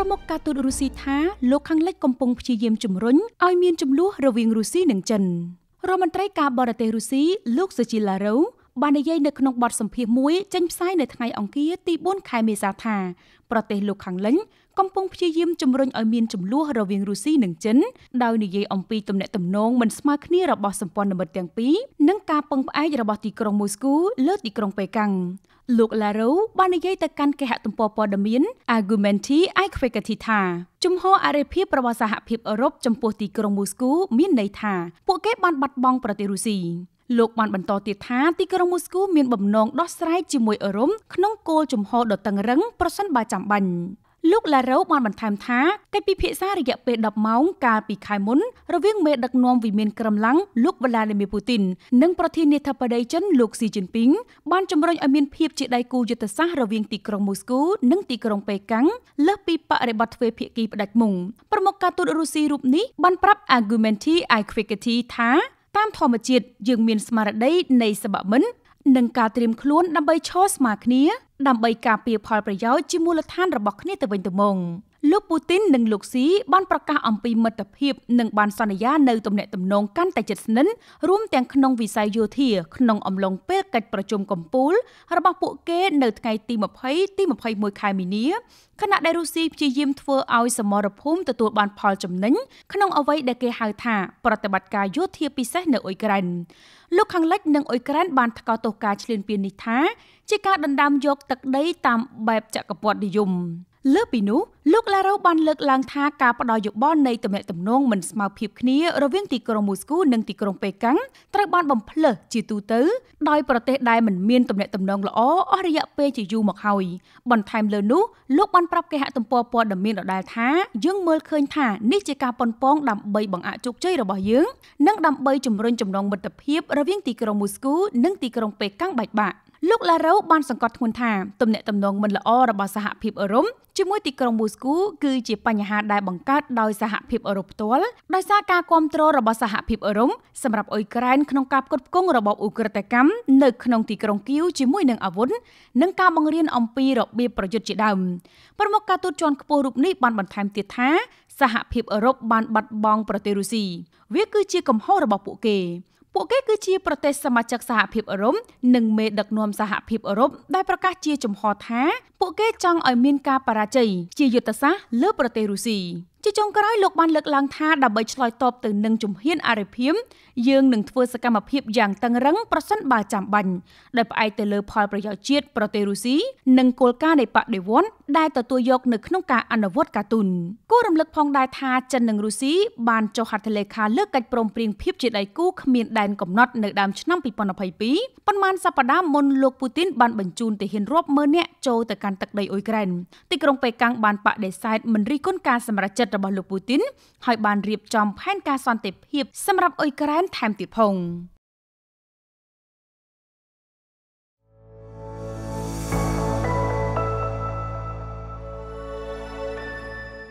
ប្រមុខការទូតរុស្ស៊ីថាលោកខាងលិចកំពុងព្យាយាមជំរុញឲ្យមានចំនួនរវាងរុស្ស៊ីនិងចិនរដ្ឋមន្ត្រីការបរទេសរុស្ស៊ីលោកសូជីឡារូបាននិយាយនៅក្នុងបទសម្ភាសន៍មួយ ចេញផ្សាយនៅថ្ងៃអង្គារទី4ខែមេសាថាប្រទេសលោកខាងលិចកំពុងព្យាយាមជំរុញឲ្យមានចំនួនរវាងរុស្ស៊ីនិងចិនដោយនិយាយអំពីទំនាក់ទំនងមិនស្មើគ្នារបស់សម្ព័ន្ធមិត្តទាំងពីរនិងការពឹងផ្អែករបស់ទីក្រុងមូស្គូលើទីក្រុងប៉េកាំងលោក Larou បាននិយាយទៅកាន់គេហទំព័រព័ត៌មាន Argumenti Aequivocati ថាជំហរអរិភាពរបស់សហភាពអឺរ៉ុបចំពោះទីក្រុងមូស្គូ មានន័យថាពួកគេបានបាត់បង់ប្រទេសរុស្ស៊ីលោកបានបន្តទៀតថាទីក្រុងមូស្គូមានបំណងដោះស្រាយជាមួយអឺរ៉ុបក្នុងគោលជំហរដ៏តឹងរ៉ឹងប្រសិនបើចាំបាច់លោកឡារ៉ូបានបន្ថែមថាកិច្ចពិភាក្សារយៈពេល10ម៉ោងកាលពីខែមុនរវាងមេដឹកនាំវិមានក្រំឡាំងលោកវ្លាឌីមៀពូទីននិងប្រធានាធិបតីចិនលោកស៊ីជីនពីងបានជំរុញឲ្យមានភាពជាដៃគូយុទ្ធសាស្ត្ររវាងទីក្រុងមូស្គូនិងទីក្រុងប៉េកាំងលើសពីបរិបទទ្វេភាគីផ្ដាច់មុងប្រមុខការទូតរុស្ស៊ីរូបនេះបានប្រាប់ Argumenti Iquikity ថាតាមធម្មជាតិយើងមានស្មារតីនៃសបមិននិងការត្រៀមខ្លួនដើម្បីឈរស្មើគ្នាដើម្បីការពារផលប្រយោជន៍ជាមូលដ្ឋានរបស់គ្នាទៅវិញទៅមក។លោកពូទីននិងលោកស៊ីបានប្រកាសអំពីមិត្តភាពនិងបានសន្យានៅទំនាក់ទំនងកាន់តែជិតស្និទ្ធរួមទាំងក្នុងវិស័យយោធា ក្នុងអំឡុងពេលកិច្ចប្រជុំកំពូលរបស់ពួកគេនៅថ្ងៃទី20ទី21ខែមីនាខណៈដែលរុស្ស៊ីព្យាយាមធ្វើឲ្យសមរភូមិទទួលបានផលចំណេញក្នុងអ្វីដែលគេហៅថាប្រតិបត្តិការយោធាពិសេសនៅអ៊ុយក្រែនលោកខាងលិចនិងអ៊ុយក្រែនបានថ្កោលទោសការឈ្លានពាននេះថា ជាការដណ្ដើមយកទឹកដីតាមបែបចក្រពត្តិនិយមលើពីនោះលោកឡារ៉ូបានលើកឡើងថាការផ្ដោយោបល់នៃទំនាក់ទំនងមិនស្មើភាពគ្នារវាងទីក្រុងមូស្គូនិងទីក្រុងប៉េកាំងត្រូវបានបំភ្លើសជាទូទៅ ដោយប្រទេសដែលមិនមានទំនាក់ទំនងល្អអស់រយៈពេលជាយូរមកហើយបន្ថែមលើនោះលោកបានប្រាប់គេហទំព័រព័ត៌មានដដែលថាយើងមើលឃើញថានេះជាការប៉ុនប៉ងដើម្បីបង្អាក់ជោគជ័យរបស់យើងនិងដើម្បីជំរុញចំណងមិត្តភាព រវាងទីក្រុងមូស្គូនិងទីក្រុងប៉េកាំងបែកបាក់។លោកឡារ៉ូបានសង្កត់ធ្ងន់ថាទំនាក់ទំនងមិនល្អរបស់សហភាពអឺរ៉ុបជាមួយទីក្រុងមូស្គូគឺជាបញ្ហាដែលបង្កើតដោយសហភាពអឺរ៉ុបផ្ទាល់ដោយសារការគ្រប់គ្រងរបស់សហភាពអឺរ៉ុបសម្រាប់អ៊ុយក្រែនក្នុងការផ្គត់ផ្គង់របបអ៊ុក្រិតកម្មនៅក្នុងទីក្រុងគៀវជាមួយនឹងអាវុធនិងការបង្រៀនអំពីរបៀបប្រយុទ្ធជាដើមប្រមុខការទូតជាន់ខ្ពស់រូបនេះបានបន្ថែមទៀតថាសហភាពអឺរ៉ុបបានបាត់បង់ប្រទេសរុស្ស៊ីវាគឺជាកំហុសរបស់ពួកគេពួកគេគឺជាប្រទេសសមាជិកសហភាពអឺរ៉ុបនិងមេដឹកនាំសហភាពអឺរ៉ុបដែលប្រកាសជាចំហថាពួកគេចង់ឲ្យមានការបរាជ័យជាយុទ្ធសាស្ត្រលើប្រទេសរុស្ស៊ីជាចុងក្រោយលោកបានលើកឡើងថាដើម្បីឆ្លើយតបទៅនឹងជំហានអរិភិមយើងនឹងធ្វើសកម្មភាពយ៉ាងតឹងរឹងប្រសិនបើចាំបាច់ដោយផ្អែកទៅលើផលប្រយោជន៍ជាតិប្រទេសរុស្ស៊ីនិងគោលការណ៍នៃបដិវត្តន៍ដែលទទួលយកនៅក្នុងការអនុវត្តការទុនគួររំលឹកផងដែរថាចិននិងរុស្ស៊ីបានចុះហត្ថលេខាលើកិច្ចព្រមព្រៀងភាពជាដៃគូគ្មានដែនកំណត់ នៅដើមឆ្នាំ2022ប៉ុន្មានសប្តាហ៍មុនលោកពូទីន បានបញ្ជូនទាហានរាប់ម៉ឺននាក់ចូលទៅកាន់ទឹកដីអ៊ុយក្រែនទីក្រុងប៉េកាំងបានបដិសេធមិនរីគុណការសម្រេចចិត្តចិត្តរបស់លោកពូទីនហើយបានរៀបចំផែនការសន្តិភាពសម្រាប់អ៊ុយក្រែនថែមទៀតផង